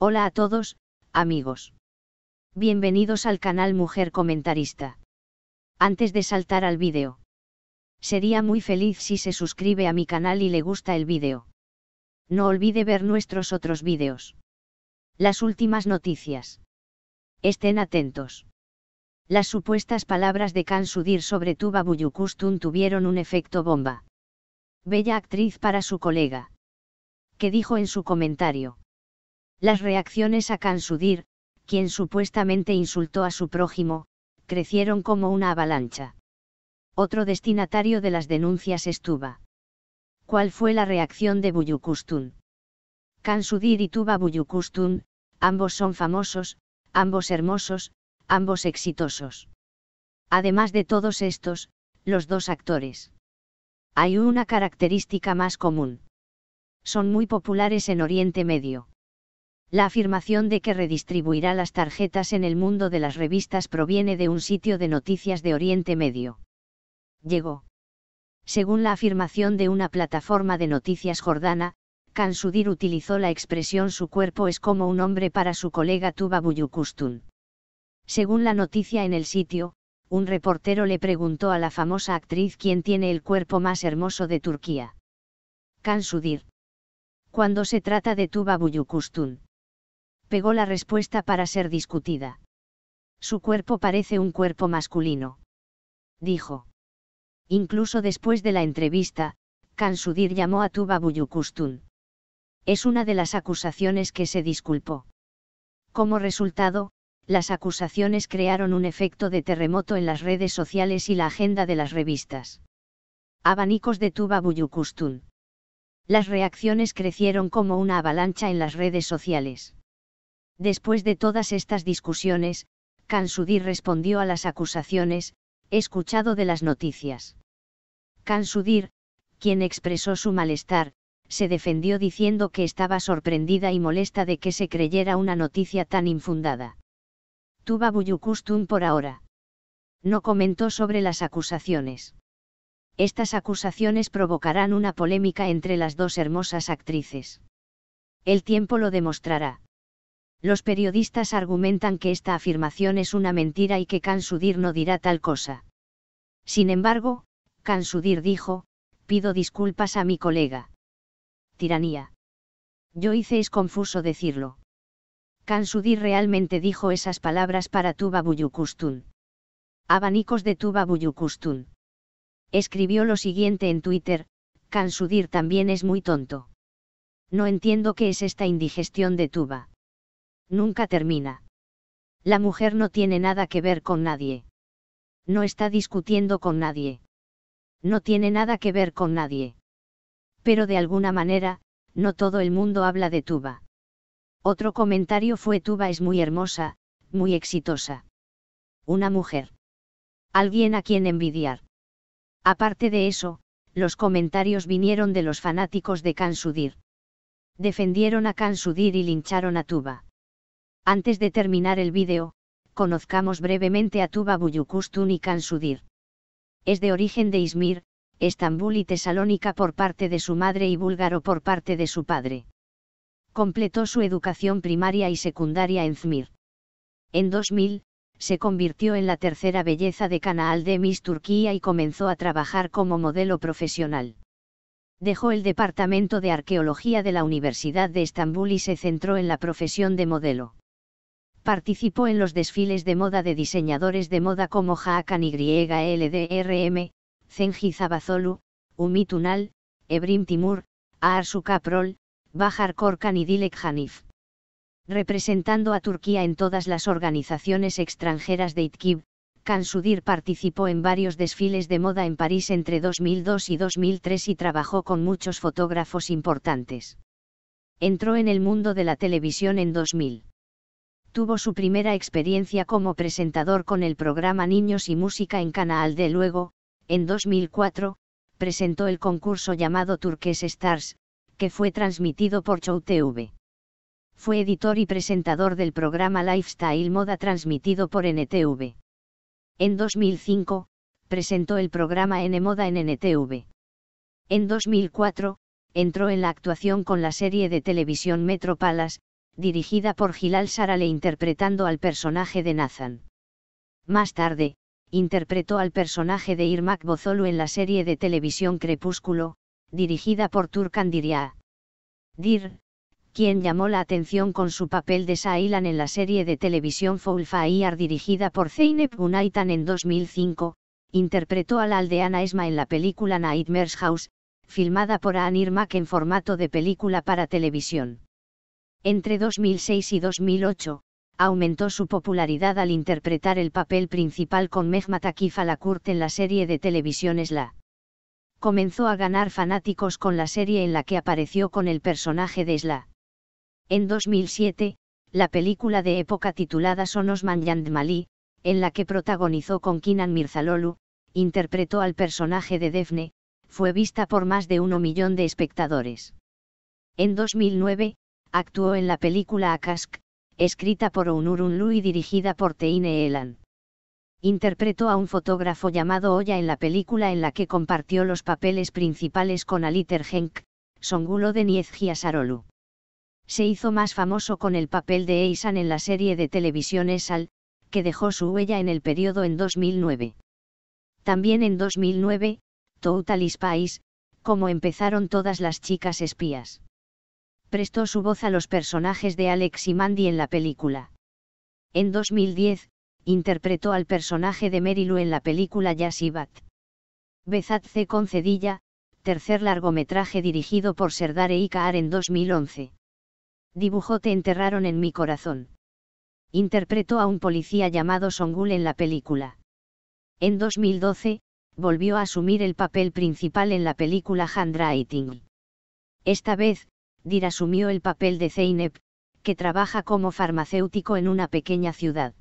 Hola a todos, amigos. Bienvenidos al canal Mujer Comentarista. Antes de saltar al vídeo. Sería muy feliz si se suscribe a mi canal y le gusta el vídeo. No olvide ver nuestros otros vídeos. Las últimas noticias. Estén atentos. Las supuestas palabras de Can Sudir sobre Tuba Buyukustun tuvieron un efecto bomba. Bella actriz para su colega. Que dijo en su comentario las reacciones a Kansudir, quien supuestamente insultó a su prójimo, crecieron como una avalancha. Otro destinatario de las denuncias es ¿Cuál fue la reacción de Buyukustun? Kansudir y Tuba Buyukustun, ambos son famosos, ambos hermosos, ambos exitosos. Además de todos estos, los dos actores. Hay una característica más común. Son muy populares en Oriente Medio. La afirmación de que redistribuirá las tarjetas en el mundo de las revistas proviene de un sitio de noticias de Oriente Medio. Llegó. Según la afirmación de una plataforma de noticias jordana, Kansudir utilizó la expresión su cuerpo es como un hombre para su colega Tuba Buyukustun. Según la noticia en el sitio, un reportero le preguntó a la famosa actriz quién tiene el cuerpo más hermoso de Turquía. Kansudir. Cuando se trata de Tuba Buyukustun pegó la respuesta para ser discutida. Su cuerpo parece un cuerpo masculino. Dijo. Incluso después de la entrevista, Kansudir llamó a Tuba Buyukustun. Es una de las acusaciones que se disculpó. Como resultado, las acusaciones crearon un efecto de terremoto en las redes sociales y la agenda de las revistas. Abanicos de Tuba Buyukustun. Las reacciones crecieron como una avalancha en las redes sociales. Después de todas estas discusiones, Kansudir respondió a las acusaciones, escuchado de las noticias. Kansudir, quien expresó su malestar, se defendió diciendo que estaba sorprendida y molesta de que se creyera una noticia tan infundada. Tuba Buyukustum por ahora. No comentó sobre las acusaciones. Estas acusaciones provocarán una polémica entre las dos hermosas actrices. El tiempo lo demostrará. Los periodistas argumentan que esta afirmación es una mentira y que Kansudir no dirá tal cosa. Sin embargo, Kansudir dijo, pido disculpas a mi colega. Tiranía. Yo hice es confuso decirlo. Kansudir realmente dijo esas palabras para Tuba Buyukustun. Abanicos de Tuba Buyukustun. Escribió lo siguiente en Twitter, Kansudir también es muy tonto. No entiendo qué es esta indigestión de Tuba nunca termina. La mujer no tiene nada que ver con nadie. No está discutiendo con nadie. No tiene nada que ver con nadie. Pero de alguna manera, no todo el mundo habla de Tuba. Otro comentario fue Tuba es muy hermosa, muy exitosa. Una mujer. Alguien a quien envidiar. Aparte de eso, los comentarios vinieron de los fanáticos de Kansudir. Defendieron a Kansudir y lincharon a Tuba. Antes de terminar el vídeo, conozcamos brevemente a Tuba Buyukustun y Kansudir. Es de origen de Izmir, Estambul y Tesalónica por parte de su madre y búlgaro por parte de su padre. Completó su educación primaria y secundaria en Zmir. En 2000, se convirtió en la tercera belleza de Canal de Miss Turquía y comenzó a trabajar como modelo profesional. Dejó el Departamento de Arqueología de la Universidad de Estambul y se centró en la profesión de modelo. Participó en los desfiles de moda de diseñadores de moda como Hakan YLDRM, Zengi Zabazolu, Umi Tunal, Ebrim Timur, Aarsu Kaprol, Bahar Korkan y Dilek Hanif. Representando a Turquía en todas las organizaciones extranjeras de Itkib, Kansudir participó en varios desfiles de moda en París entre 2002 y 2003 y trabajó con muchos fotógrafos importantes. Entró en el mundo de la televisión en 2000 tuvo su primera experiencia como presentador con el programa Niños y Música en Canal de Luego, en 2004, presentó el concurso llamado Turques Stars, que fue transmitido por Show TV. Fue editor y presentador del programa Lifestyle Moda transmitido por NTV. En 2005, presentó el programa N Moda en NTV. En 2004, entró en la actuación con la serie de televisión Metro Palace, dirigida por Gilal Sarale interpretando al personaje de Nathan. Más tarde, interpretó al personaje de Irmak Bozolu en la serie de televisión Crepúsculo, dirigida por Turkan Diria. Dir, quien llamó la atención con su papel de Sailan en la serie de televisión Foul dirigida por Zeynep Gunaitan en 2005, interpretó a la aldeana Esma en la película Nightmares House, filmada por Anne Irmak en formato de película para televisión. Entre 2006 y 2008, aumentó su popularidad al interpretar el papel principal con Mehmet Akif Alakurt en la serie de televisión SLA. Comenzó a ganar fanáticos con la serie en la que apareció con el personaje de SLA. En 2007, la película de época titulada Osman mali en la que protagonizó con Kinan Mirzalolu, interpretó al personaje de Defne, fue vista por más de uno millón de espectadores. En 2009, actuó en la película Akask, escrita por unurunlu y dirigida por Teine Elan. Interpretó a un fotógrafo llamado Oya en la película en la que compartió los papeles principales con Aliter Henk, Songulo de Niezgia Sarolu. Se hizo más famoso con el papel de Eisan en la serie de televisión Esal, que dejó su huella en el periodo en 2009. También en 2009, Total Spice, como empezaron todas las chicas espías prestó su voz a los personajes de Alex y Mandy en la película. En 2010, interpretó al personaje de Merilu en la película Yasibat. Bezat C. Cedilla, tercer largometraje dirigido por Serdar e en 2011. Dibujó Te enterraron en mi corazón. Interpretó a un policía llamado Songul en la película. En 2012, volvió a asumir el papel principal en la película Handwriting. Esta vez, Dir asumió el papel de Zeynep, que trabaja como farmacéutico en una pequeña ciudad.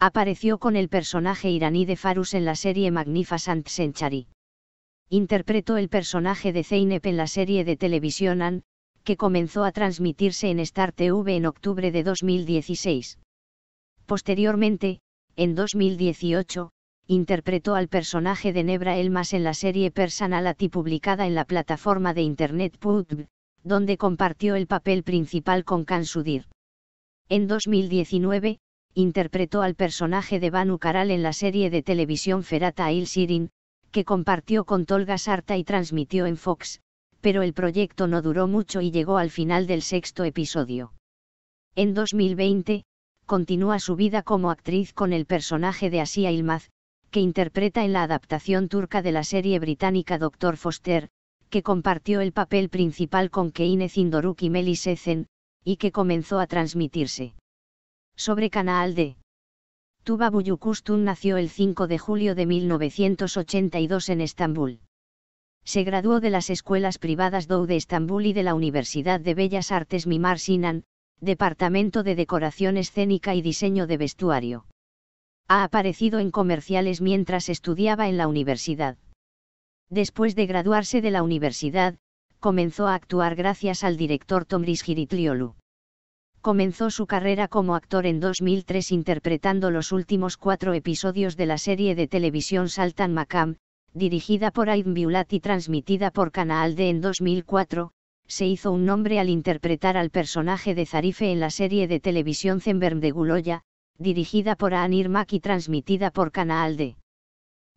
Apareció con el personaje iraní de Farus en la serie Magnificent Century. Interpretó el personaje de Zeynep en la serie de televisión An, que comenzó a transmitirse en Star TV en octubre de 2016. Posteriormente, en 2018, interpretó al personaje de Nebra Elmas en la serie Personality publicada en la plataforma de internet Putb donde compartió el papel principal con Sudir. En 2019, interpretó al personaje de Banu Karal en la serie de televisión Ferata Il Sirin, que compartió con Tolga Sarta y transmitió en Fox, pero el proyecto no duró mucho y llegó al final del sexto episodio. En 2020, continúa su vida como actriz con el personaje de Asia Ilmaz, que interpreta en la adaptación turca de la serie británica Doctor Foster, que compartió el papel principal con Keine Zindoruk y Melis y que comenzó a transmitirse. Sobre Canal D. Tuba Buyukustun nació el 5 de julio de 1982 en Estambul. Se graduó de las escuelas privadas DOU de Estambul y de la Universidad de Bellas Artes Mimar Sinan, Departamento de Decoración Escénica y Diseño de Vestuario. Ha aparecido en comerciales mientras estudiaba en la universidad. Después de graduarse de la universidad, comenzó a actuar gracias al director Tomris Giritliolu. Comenzó su carrera como actor en 2003 interpretando los últimos cuatro episodios de la serie de televisión Saltan Makam, dirigida por Aid Biulat y transmitida por Canal D en 2004, se hizo un nombre al interpretar al personaje de Zarife en la serie de televisión Zemberm de Guloya, dirigida por Anir Mak y transmitida por Canal D.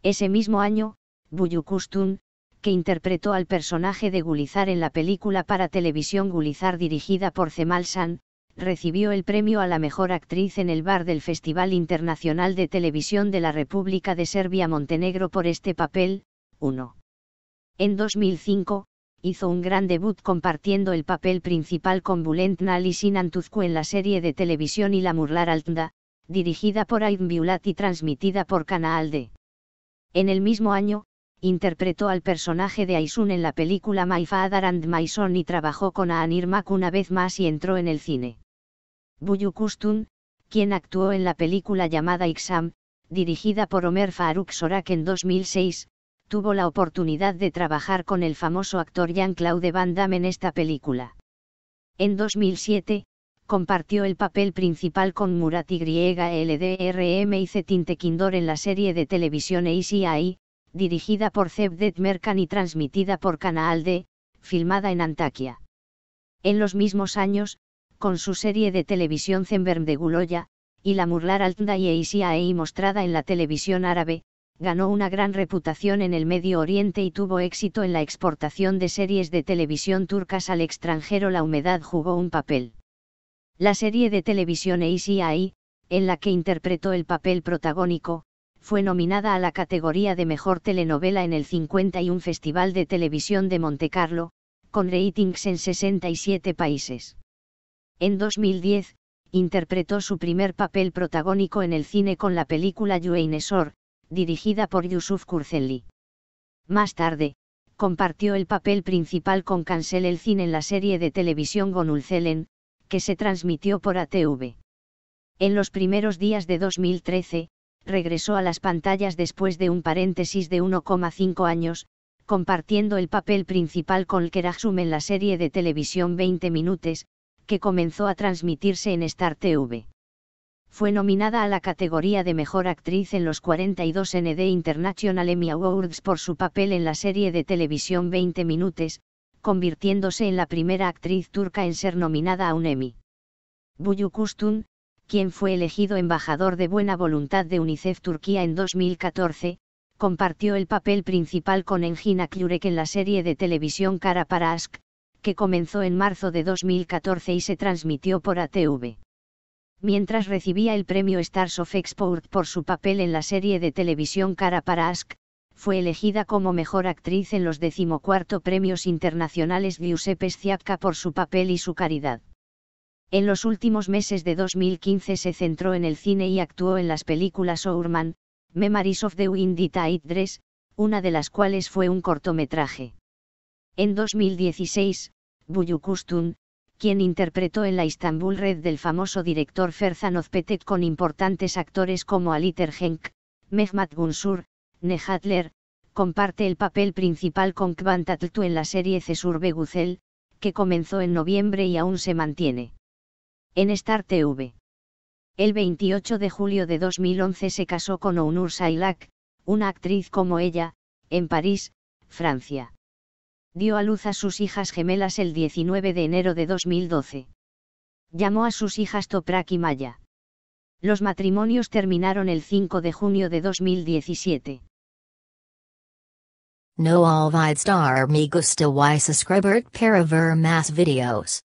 Ese mismo año, Buyukustun, que interpretó al personaje de Gulizar en la película para televisión Gulizar dirigida por Cemal San, recibió el premio a la mejor actriz en el bar del Festival Internacional de Televisión de la República de Serbia-Montenegro por este papel, 1. En 2005, hizo un gran debut compartiendo el papel principal con Bulent Nali Sinantuzku en la serie de televisión y La Murlar dirigida por Aydin y transmitida por Canal D. En el mismo año, interpretó al personaje de Aisun en la película My Father and My Son y trabajó con Mak una vez más y entró en el cine. Buyukustun, quien actuó en la película llamada Ixam, dirigida por Omer Faruk Sorak en 2006, tuvo la oportunidad de trabajar con el famoso actor Jean-Claude Van Damme en esta película. En 2007, compartió el papel principal con Murat Y. LDRM y Cetinte Kindor en la serie de televisión ACI, dirigida por Cevdet Merkan y transmitida por Canal D, filmada en Antakya. En los mismos años, con su serie de televisión Zemberm de Guloya, y la Murlar Altda y mostrada en la televisión árabe, ganó una gran reputación en el Medio Oriente y tuvo éxito en la exportación de series de televisión turcas al extranjero. La humedad jugó un papel. La serie de televisión ACI, en la que interpretó el papel protagónico, fue nominada a la categoría de Mejor Telenovela en el 51 Festival de Televisión de Carlo, con ratings en 67 países. En 2010, interpretó su primer papel protagónico en el cine con la película Yueinesor, dirigida por Yusuf Kurzeli. Más tarde, compartió el papel principal con Cancel el Cine en la serie de televisión Gonulcelen, que se transmitió por ATV. En los primeros días de 2013, regresó a las pantallas después de un paréntesis de 1,5 años, compartiendo el papel principal con Kerajum en la serie de televisión 20 Minutes, que comenzó a transmitirse en Star TV. Fue nominada a la categoría de Mejor Actriz en los 42 ND International Emmy Awards por su papel en la serie de televisión 20 Minutes, convirtiéndose en la primera actriz turca en ser nominada a un Emmy. Buyukustun, quien fue elegido embajador de buena voluntad de UNICEF Turquía en 2014, compartió el papel principal con Engina Akyürek en la serie de televisión Cara para Ask, que comenzó en marzo de 2014 y se transmitió por ATV. Mientras recibía el premio Stars of Export por su papel en la serie de televisión Cara para Ask, fue elegida como mejor actriz en los decimocuarto Premios Internacionales Giuseppe Sciacca por su papel y su caridad. En los últimos meses de 2015 se centró en el cine y actuó en las películas Ourman, Memories of the Windy Tide Dress, una de las cuales fue un cortometraje. En 2016, Buyukustun, quien interpretó en la Istanbul Red del famoso director Ferzan Ozpetek con importantes actores como Aliter Henk, Mehmet Gunsur, Nehatler, comparte el papel principal con Kvantatltu en la serie Cesur Beguzel, que comenzó en noviembre y aún se mantiene en Star TV. El 28 de julio de 2011 se casó con Onur Saylak, una actriz como ella, en París, Francia. Dio a luz a sus hijas gemelas el 19 de enero de 2012. Llamó a sus hijas Toprak y Maya. Los matrimonios terminaron el 5 de junio de 2017. No me gusta y para ver más videos.